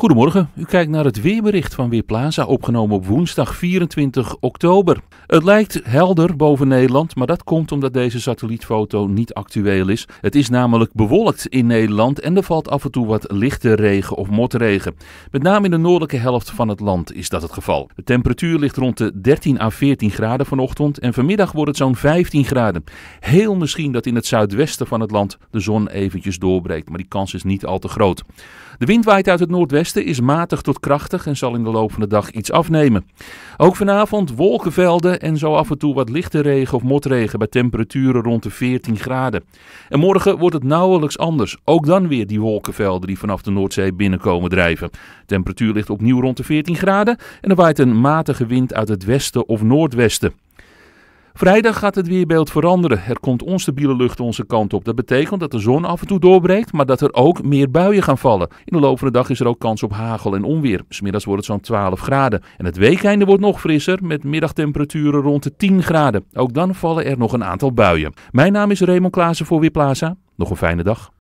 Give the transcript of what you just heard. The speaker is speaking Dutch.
Goedemorgen, u kijkt naar het weerbericht van Weerplaza, opgenomen op woensdag 24 oktober. Het lijkt helder boven Nederland, maar dat komt omdat deze satellietfoto niet actueel is. Het is namelijk bewolkt in Nederland en er valt af en toe wat lichte regen of motregen. Met name in de noordelijke helft van het land is dat het geval. De temperatuur ligt rond de 13 à 14 graden vanochtend en vanmiddag wordt het zo'n 15 graden. Heel misschien dat in het zuidwesten van het land de zon eventjes doorbreekt, maar die kans is niet al te groot. De wind waait uit het noordwesten westen is matig tot krachtig en zal in de loop van de dag iets afnemen. Ook vanavond wolkenvelden en zo af en toe wat lichte regen of motregen bij temperaturen rond de 14 graden. En morgen wordt het nauwelijks anders. Ook dan weer die wolkenvelden die vanaf de Noordzee binnenkomen drijven. De temperatuur ligt opnieuw rond de 14 graden en er waait een matige wind uit het westen of noordwesten. Vrijdag gaat het weerbeeld veranderen. Er komt onstabiele lucht onze kant op. Dat betekent dat de zon af en toe doorbreekt, maar dat er ook meer buien gaan vallen. In de loop van de dag is er ook kans op hagel en onweer. Smiddags wordt het zo'n 12 graden. En het weekende wordt nog frisser, met middagtemperaturen rond de 10 graden. Ook dan vallen er nog een aantal buien. Mijn naam is Raymond Klaassen voor Weerplaza. Nog een fijne dag.